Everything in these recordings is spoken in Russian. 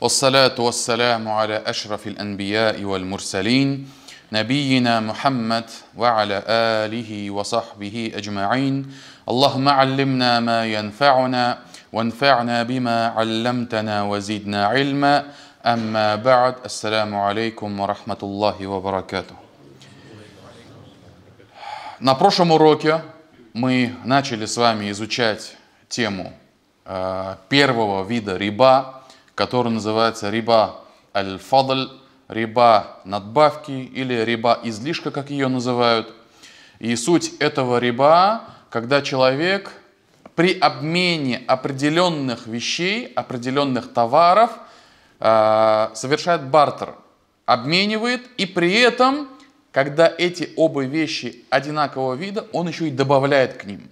والصلاه والسلام على اشرف الانبياء والمرسلين نبينا محمد وعلى اله وصحبه اجمعين اللهم علمنا ما ينفعنا وانفعنا بما علمتنا وزدنا علما اما بعد السلام عليكم ورحمه الله وبركاته На прошлом уроке мы начали с вами изучать тему э, первого вида риба, который называется риба аль-фадль, риба надбавки или риба излишка, как ее называют. И суть этого риба, когда человек при обмене определенных вещей, определенных товаров э, совершает бартер, обменивает, и при этом, когда эти оба вещи одинакового вида, он еще и добавляет к ним.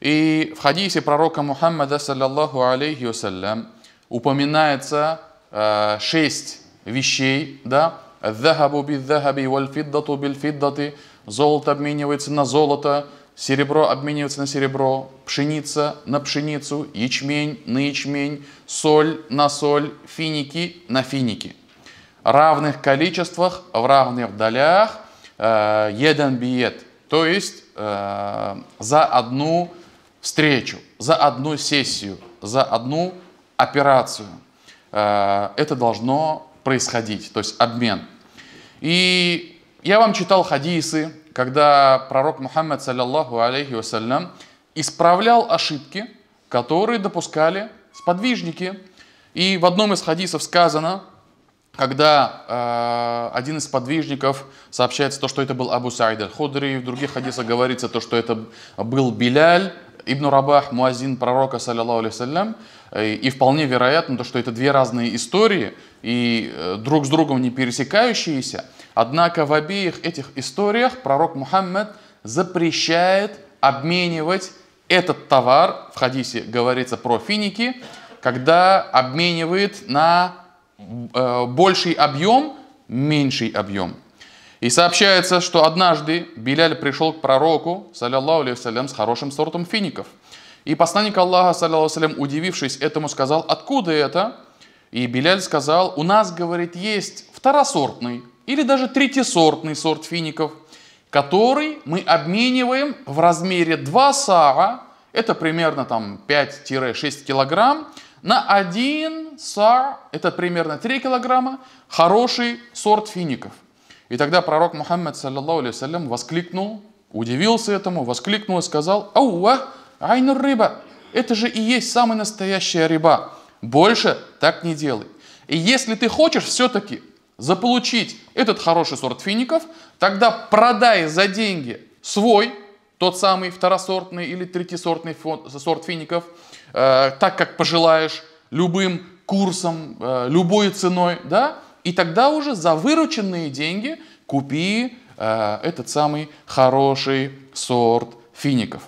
И в хадисе пророка Мухаммада, саллаллаху алейхи вассалям, упоминается э, шесть вещей, да, «Захабу бидзахаби вальфиддату бильфиддаты», золото обменивается на золото, серебро обменивается на серебро, пшеница на пшеницу, ячмень на ячмень, соль на соль, финики на финики. В равных количествах, в равных долях, э, едан биет, то есть э, за одну встречу, за одну сессию, за одну операцию. Э, это должно происходить, то есть обмен. И я вам читал хадисы, когда пророк Мухаммад, саллиллаху алейхи вассалям, исправлял ошибки, которые допускали сподвижники. И в одном из хадисов сказано, когда э, один из подвижников сообщается то, что это был Абу Саид аль-Худри, в других хадисах говорится то, что это был Беляль, Ибн Рабах, муазин пророка, саллиллаху алейсалям, э, и вполне вероятно, то, что это две разные истории, и э, друг с другом не пересекающиеся. Однако в обеих этих историях пророк Мухаммед запрещает обменивать этот товар, в хадисе говорится про финики, когда обменивает на э, больший объем, меньший объем. И сообщается, что однажды Биляль пришел к пророку, саллиллаху алейхи с хорошим сортом фиников. И посланник Аллаха, саллиллаху алейхи удивившись этому, сказал, откуда это? И Биляль сказал, у нас, говорит, есть второсортный или даже третьесортный сорт фиников, который мы обмениваем в размере 2 саа, это примерно там 5-6 килограмм, на 1 саа, это примерно 3 килограмма, хороший сорт фиников. И тогда пророк Мухаммад, саллаллаху воскликнул, удивился этому, воскликнул и сказал, «Ауа, айна рыба! Это же и есть самая настоящая рыба. Больше так не делай. И если ты хочешь все-таки заполучить этот хороший сорт фиников, тогда продай за деньги свой, тот самый второсортный или третисортный сорт фиников, э, так как пожелаешь, любым курсом, э, любой ценой, да, и тогда уже за вырученные деньги купи э, этот самый хороший сорт фиников.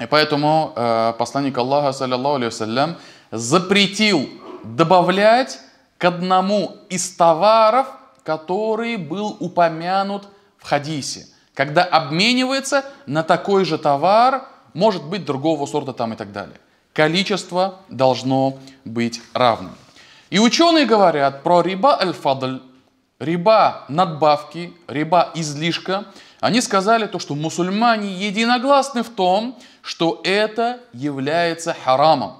И поэтому э, посланник Аллаха, саллиллаху алейхи запретил добавлять к одному из товаров, который был упомянут в хадисе. Когда обменивается на такой же товар, может быть, другого сорта там и так далее. Количество должно быть равным. И ученые говорят про риба аль-фадль, риба надбавки, риба излишка. Они сказали то, что мусульмане единогласны в том, что это является харамом,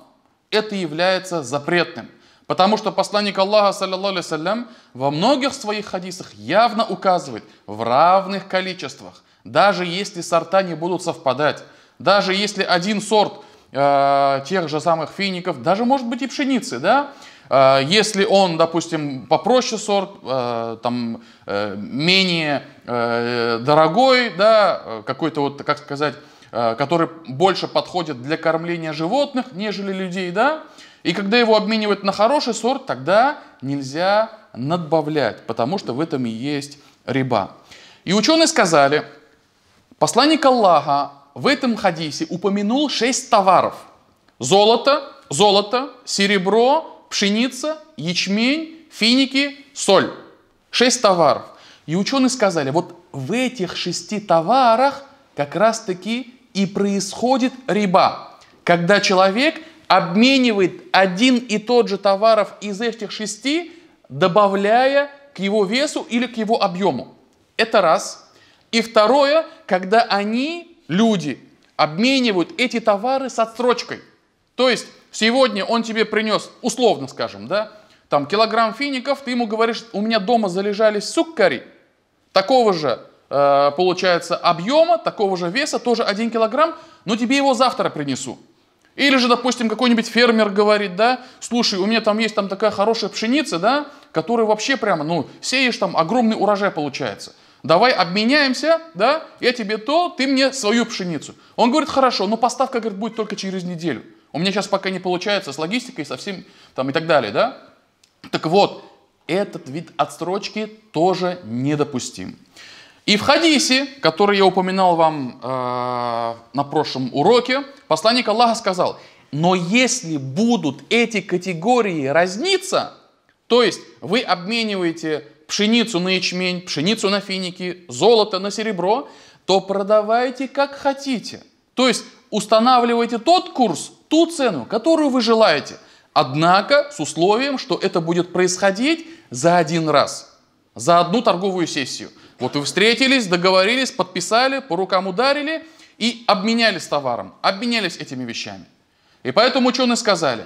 это является запретным. Потому что посланник Аллаха, саллиллаху алейсалям, во многих своих хадисах явно указывает в равных количествах, даже если сорта не будут совпадать, даже если один сорт э, тех же самых фиников, даже может быть и пшеницы, да, а, если он, допустим, попроще сорт, а, там, э, менее э, дорогой, да, какой-то вот, как сказать, э, который больше подходит для кормления животных, нежели людей, да, и когда его обменивают на хороший сорт, тогда нельзя надбавлять, потому что в этом и есть риба. И ученые сказали, посланник Аллаха в этом хадисе упомянул шесть товаров. Золото, золото, серебро, пшеница, ячмень, финики, соль. Шесть товаров. И ученые сказали, вот в этих шести товарах как раз-таки и происходит риба. Когда человек обменивает один и тот же товаров из этих шести, добавляя к его весу или к его объему. Это раз. И второе, когда они, люди, обменивают эти товары с отсрочкой. То есть Сегодня он тебе принес, условно скажем, да, там килограмм фиников, ты ему говоришь, у меня дома залежались суккари, такого же, э, получается, объема, такого же веса, тоже один килограмм, но тебе его завтра принесу. Или же, допустим, какой-нибудь фермер говорит, да, слушай, у меня там есть там такая хорошая пшеница, да, которая вообще прямо, ну, сеешь там, огромный урожай получается. Давай обменяемся, да, я тебе то, ты мне свою пшеницу. Он говорит, хорошо, но поставка, говорит, будет только через неделю. У меня сейчас пока не получается с логистикой, со всем там и так далее, да? Так вот, этот вид отстрочки тоже недопустим. И в хадисе, который я упоминал вам э, на прошлом уроке, посланник Аллаха сказал, но если будут эти категории разниться, то есть вы обмениваете пшеницу на ячмень, пшеницу на финики, золото на серебро, то продавайте как хотите. То есть устанавливайте тот курс, ту цену, которую вы желаете. Однако с условием, что это будет происходить за один раз, за одну торговую сессию. Вот вы встретились, договорились, подписали, по рукам ударили и обменялись товаром, обменялись этими вещами. И поэтому ученые сказали,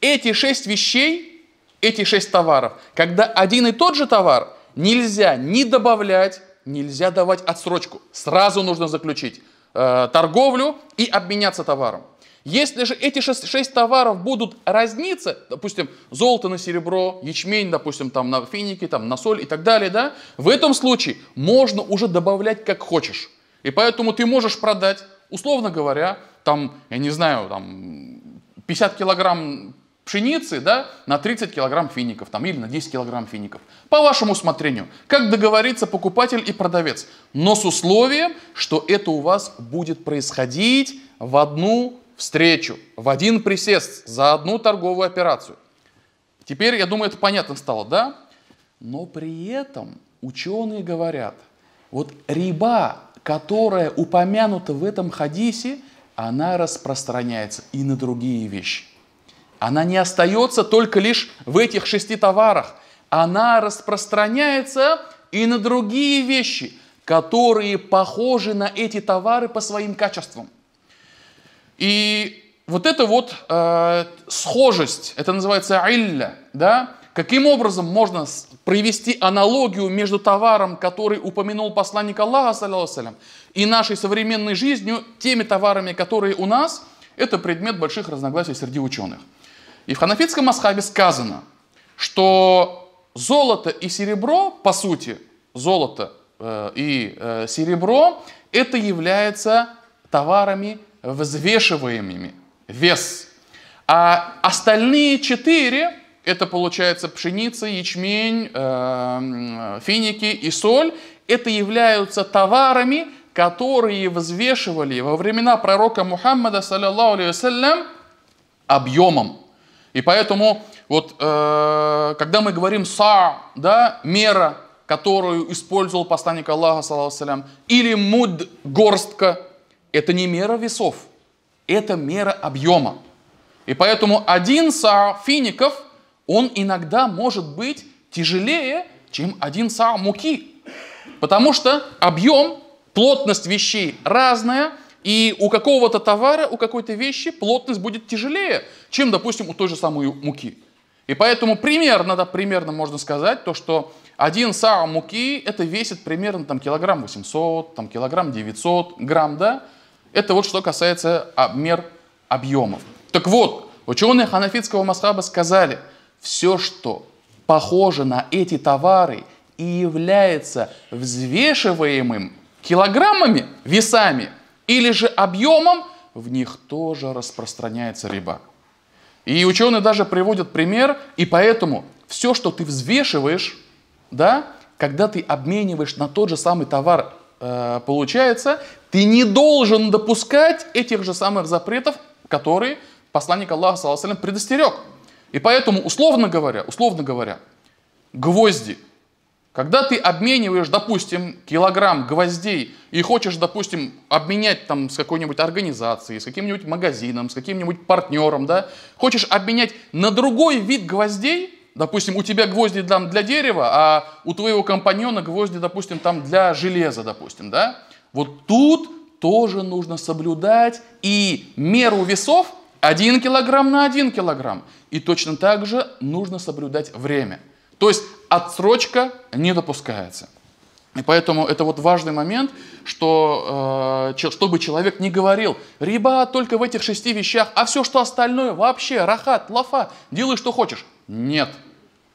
эти шесть вещей, эти шесть товаров, когда один и тот же товар, нельзя ни добавлять, нельзя давать отсрочку. Сразу нужно заключить э, торговлю и обменяться товаром. Если же эти шесть, товаров будут разниться, допустим, золото на серебро, ячмень, допустим, там на финики, там на соль и так далее, да, в этом случае можно уже добавлять как хочешь. И поэтому ты можешь продать, условно говоря, там, я не знаю, там 50 килограмм пшеницы, да, на 30 килограмм фиников, там, или на 10 килограмм фиников. По вашему усмотрению, как договорится покупатель и продавец, но с условием, что это у вас будет происходить в одну встречу в один присест за одну торговую операцию. Теперь, я думаю, это понятно стало, да? Но при этом ученые говорят, вот риба, которая упомянута в этом хадисе, она распространяется и на другие вещи. Она не остается только лишь в этих шести товарах. Она распространяется и на другие вещи, которые похожи на эти товары по своим качествам – и вот эта вот э, схожесть, это называется илля, да? Каким образом можно провести аналогию между товаром, который упомянул посланник Аллаха, салям, и нашей современной жизнью, теми товарами, которые у нас, это предмет больших разногласий среди ученых. И в ханафитском асхабе сказано, что золото и серебро, по сути, золото э, и э, серебро, это является товарами взвешиваемыми, вес. А остальные четыре, это получается пшеница, ячмень, э, финики и соль, это являются товарами, которые взвешивали во времена пророка Мухаммада, саллиллаху алейхи объемом. И поэтому вот э, когда мы говорим са, да, мера, которую использовал посланник Аллаха, саллаху или муд, горстка, это не мера весов, это мера объема. И поэтому один саа фиников, он иногда может быть тяжелее, чем один саа муки. Потому что объем, плотность вещей разная, и у какого-то товара, у какой-то вещи плотность будет тяжелее, чем, допустим, у той же самой муки. И поэтому примерно, да, примерно можно сказать, то, что один саа муки, это весит примерно там килограмм 800, там килограмм 900 грамм, да, это вот что касается мер объемов. Так вот, ученые ханафитского масхаба сказали, все, что похоже на эти товары и является взвешиваемым килограммами, весами или же объемом, в них тоже распространяется риба. И ученые даже приводят пример, и поэтому все, что ты взвешиваешь, да, когда ты обмениваешь на тот же самый товар Э, получается, ты не должен допускать этих же самых запретов, которые посланник Аллаха, саллаху предостерег. И поэтому, условно говоря, условно говоря, гвозди. Когда ты обмениваешь, допустим, килограмм гвоздей и хочешь, допустим, обменять там с какой-нибудь организацией, с каким-нибудь магазином, с каким-нибудь партнером, да, хочешь обменять на другой вид гвоздей – допустим, у тебя гвозди там для дерева, а у твоего компаньона гвозди, допустим, там для железа, допустим, да? Вот тут тоже нужно соблюдать и меру весов 1 килограмм на 1 килограмм. И точно так же нужно соблюдать время. То есть отсрочка не допускается. И поэтому это вот важный момент, что, э, чтобы человек не говорил, «Риба только в этих шести вещах, а все, что остальное, вообще, рахат, лафа, делай, что хочешь». Нет.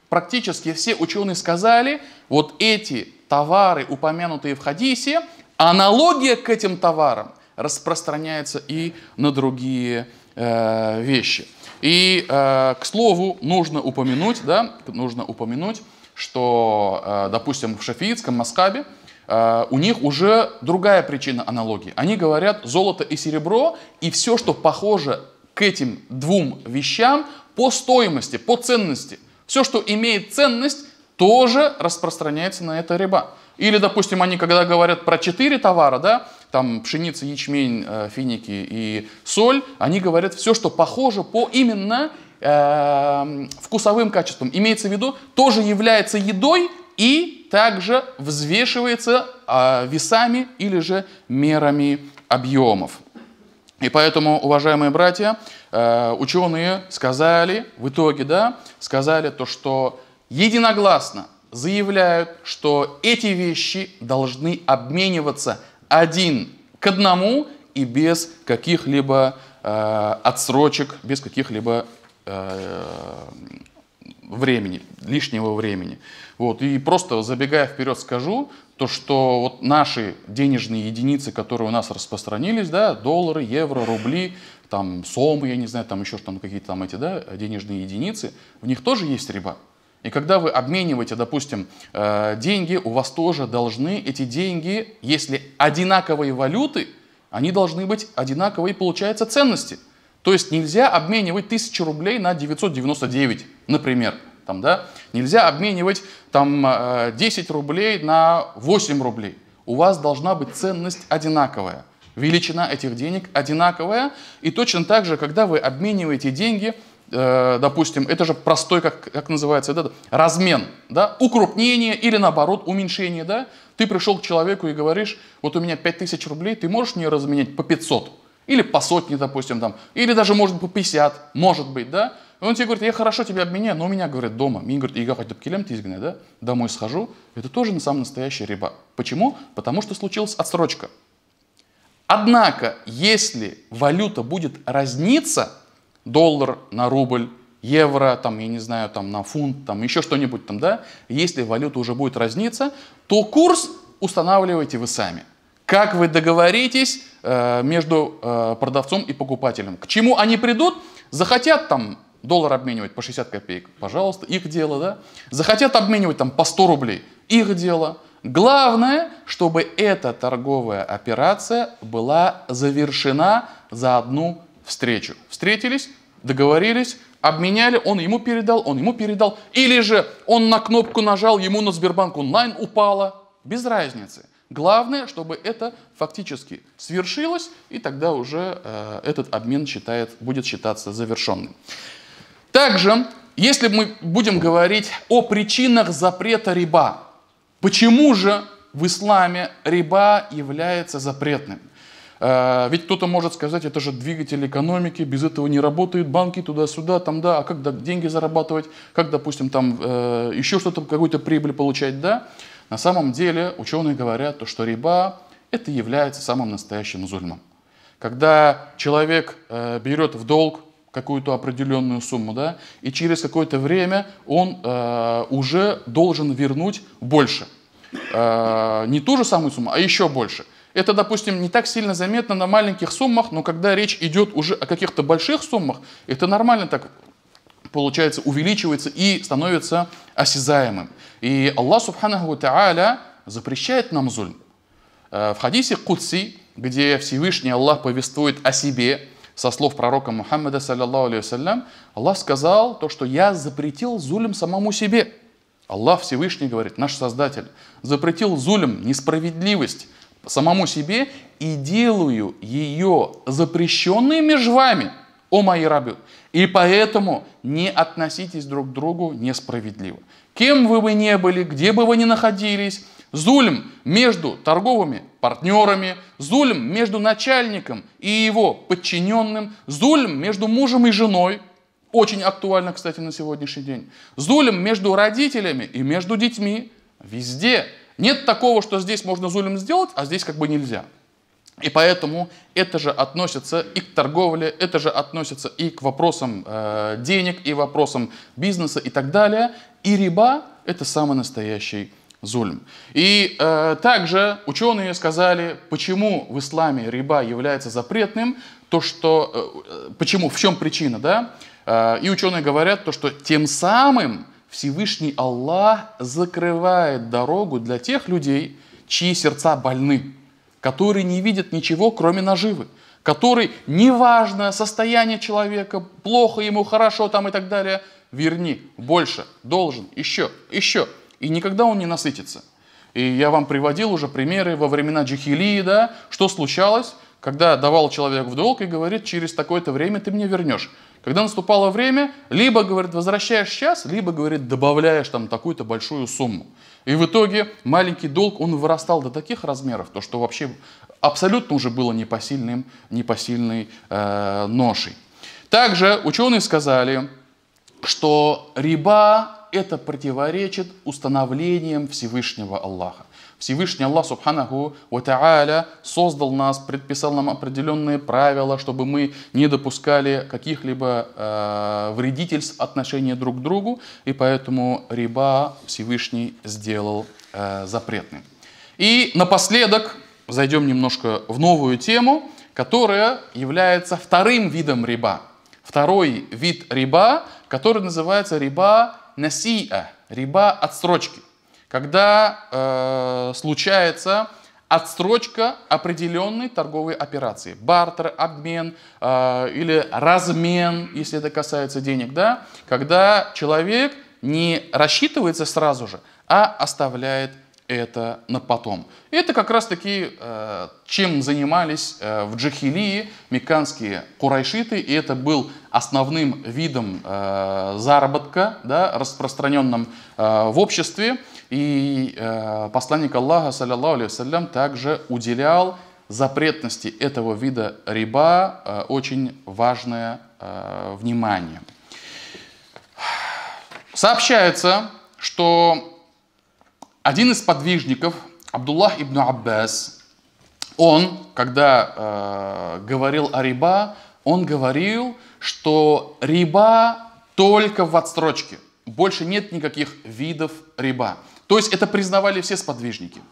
Практически все ученые сказали, вот эти товары, упомянутые в хадисе, аналогия к этим товарам распространяется и на другие э, вещи. И, э, к слову, нужно упомянуть, да, нужно упомянуть, что, э, допустим, в шафиитском Маскабе э, у них уже другая причина аналогии. Они говорят золото и серебро, и все, что похоже к этим двум вещам, по стоимости, по ценности. Все, что имеет ценность, тоже распространяется на это риба. Или, допустим, они когда говорят про четыре товара, да, там пшеница, ячмень, э, финики и соль, они говорят все, что похоже по именно э, вкусовым качествам. Имеется в виду, тоже является едой и также взвешивается э, весами или же мерами объемов. И поэтому, уважаемые братья, э, ученые сказали, в итоге, да, сказали то, что единогласно заявляют, что эти вещи должны обмениваться один к одному и без каких-либо э, отсрочек, без каких-либо э, времени, лишнего времени. Вот. И просто забегая вперед скажу, то что вот наши денежные единицы, которые у нас распространились, да, доллары, евро, рубли, там сомы, я не знаю, там еще там ну, какие-то там эти, да, денежные единицы, в них тоже есть риба. И когда вы обмениваете, допустим, э, деньги, у вас тоже должны эти деньги, если одинаковые валюты, они должны быть одинаковые, получается, ценности. То есть нельзя обменивать 1000 рублей на 999, например. Там, да? Нельзя обменивать там, 10 э, рублей на 8 рублей. У вас должна быть ценность одинаковая. Величина этих денег одинаковая. И точно так же, когда вы обмениваете деньги, э, допустим, это же простой, как, как называется, да, размен, да, укрупнение или наоборот уменьшение, да, ты пришел к человеку и говоришь, вот у меня 5000 рублей, ты можешь мне разменять по 500? Или по сотне, допустим, там, или даже, может, по 50, может быть, да, он тебе говорит, я хорошо тебя обменяю, но у меня, говорит, дома. Мне говорят, ига хоть ты тизгне, да? Домой схожу. Это тоже на самом настоящий риба. Почему? Потому что случилась отсрочка. Однако, если валюта будет разниться, доллар на рубль, евро, там, я не знаю, там, на фунт, там, еще что-нибудь там, да, если валюта уже будет разниться, то курс устанавливаете вы сами. Как вы договоритесь э, между э, продавцом и покупателем? К чему они придут? Захотят там Доллар обменивать по 60 копеек, пожалуйста, их дело, да? Захотят обменивать там по 100 рублей, их дело. Главное, чтобы эта торговая операция была завершена за одну встречу. Встретились, договорились, обменяли, он ему передал, он ему передал. Или же он на кнопку нажал, ему на Сбербанк онлайн упало. Без разницы. Главное, чтобы это фактически свершилось, и тогда уже э, этот обмен считает, будет считаться завершенным. Также, если мы будем говорить о причинах запрета риба, почему же в исламе риба является запретным? Э, ведь кто-то может сказать, это же двигатель экономики, без этого не работают банки туда-сюда, там да, а как деньги зарабатывать, как, допустим, там э, еще что-то, какую-то прибыль получать, да. На самом деле ученые говорят, то, что риба это является самым настоящим зульмом. Когда человек э, берет в долг какую-то определенную сумму, да, и через какое-то время он э, уже должен вернуть больше. Э, не ту же самую сумму, а еще больше. Это, допустим, не так сильно заметно на маленьких суммах, но когда речь идет уже о каких-то больших суммах, это нормально так получается, увеличивается и становится осязаемым. И Аллах Субханаху Та'аля запрещает нам зульм. Э, в хадисе Кутси, где Всевышний Аллах повествует о себе, со слов пророка Мухаммада, саллиллаху алейхи Аллах сказал то, что я запретил зулем самому себе. Аллах Всевышний говорит, наш Создатель, запретил зулем несправедливость самому себе и делаю ее запрещенной между вами, о мои рабы. И поэтому не относитесь друг к другу несправедливо. Кем вы бы ни были, где бы вы ни находились, Зульм между торговыми партнерами, зульм между начальником и его подчиненным, зульм между мужем и женой, очень актуально, кстати, на сегодняшний день, зулем между родителями и между детьми, везде. Нет такого, что здесь можно зулем сделать, а здесь как бы нельзя. И поэтому это же относится и к торговле, это же относится и к вопросам э, денег, и вопросам бизнеса и так далее. И риба – это самый настоящий зульм. И э, также ученые сказали, почему в исламе риба является запретным, то что, э, э, почему, в чем причина, да? Э, и ученые говорят, то, что тем самым Всевышний Аллах закрывает дорогу для тех людей, чьи сердца больны, которые не видят ничего, кроме наживы, которые, неважно состояние человека, плохо ему, хорошо там и так далее, верни, больше, должен, еще, еще – и никогда он не насытится. И я вам приводил уже примеры во времена Джихилии, да, что случалось, когда давал человек в долг и говорит, через такое-то время ты мне вернешь. Когда наступало время, либо, говорит, возвращаешь сейчас, либо, говорит, добавляешь там такую-то большую сумму. И в итоге маленький долг, он вырастал до таких размеров, то что вообще абсолютно уже было непосильным, непосильной э, ношей. Также ученые сказали, что риба это противоречит установлениям Всевышнего Аллаха. Всевышний Аллах Субханаху Ва создал нас, предписал нам определенные правила, чтобы мы не допускали каких-либо э, вредительств отношения друг к другу, и поэтому риба Всевышний сделал э, запретным. И напоследок зайдем немножко в новую тему, которая является вторым видом риба – Второй вид риба, который называется риба насия, риба отсрочки, когда э, случается отсрочка определенной торговой операции, бартер, обмен э, или размен, если это касается денег, да, когда человек не рассчитывается сразу же, а оставляет это на потом. И это как раз таки, э, чем занимались э, в Джахилии мекканские курайшиты, и это был основным видом э, заработка, да, распространенным э, в обществе. И э, посланник Аллаха, саллиллаху алейхи также уделял запретности этого вида риба э, очень важное внимание. Сообщается, что один из подвижников, Абдуллах ибн Аббас, он, когда э, говорил о риба, он говорил, что риба только в отстрочке. Больше нет никаких видов риба. То есть это признавали все сподвижники.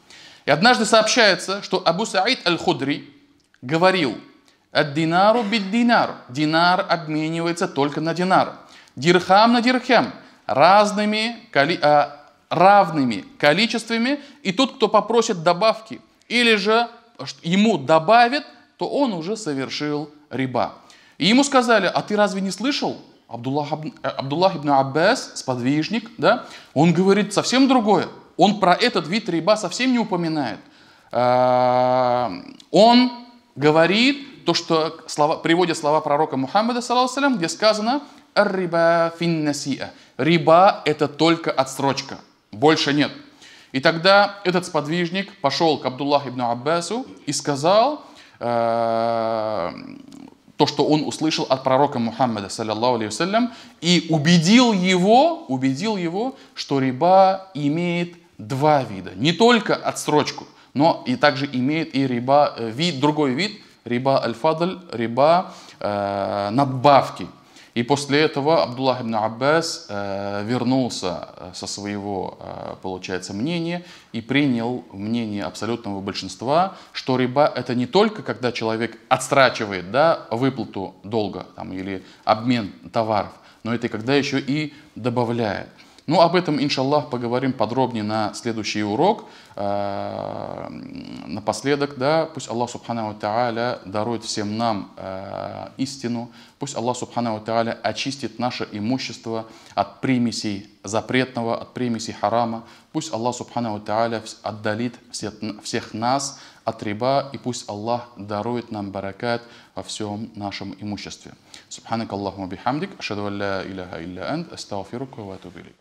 И однажды сообщается, что Абу Саид Аль-Худри говорил, «От динару бит динар». Динар обменивается только на динар. Дирхам на дирхам. Разными коли, а, равными количествами, и тот, кто попросит добавки, или же ему добавит, то он уже совершил риба. И ему сказали, а ты разве не слышал? Абдуллах, э, Абдуллах ибн Аббас, сподвижник, да, он говорит совсем другое. Он про этот вид риба совсем не упоминает. Э, он говорит то, что слова, приводит слова пророка Мухаммада, салям, где сказано «Риба финнасия». Риба – это только отсрочка больше нет. И тогда этот сподвижник пошел к Абдуллах ибн Аббасу и сказал э, то, что он услышал от пророка Мухаммада, саллиллаху алейхи и убедил его, убедил его, что риба имеет два вида. Не только отсрочку, но и также имеет и риба, э, вид, другой вид, риба аль-фадль, риба э, надбавки. И после этого Абдуллах ибн Аббас э, вернулся э, со своего, э, получается, мнения и принял мнение абсолютного большинства, что риба — это не только когда человек отстрачивает да, выплату долга там, или обмен товаров, но это когда еще и добавляет. Ну, об этом, иншаллах, поговорим подробнее на следующий урок. Э, напоследок, да, пусть Аллах Субхану Тааля дарует всем нам э, истину, пусть Аллах Субхану Тааля очистит наше имущество от примесей запретного, от примесей харама, пусть Аллах Субхану Тааля отдалит всех нас от риба, и пусть Аллах дарует нам баракат во всем нашем имуществе. Субханак Аллаху бихамдик, ашаду ла илляха илля анд астауфирука ва атубилик.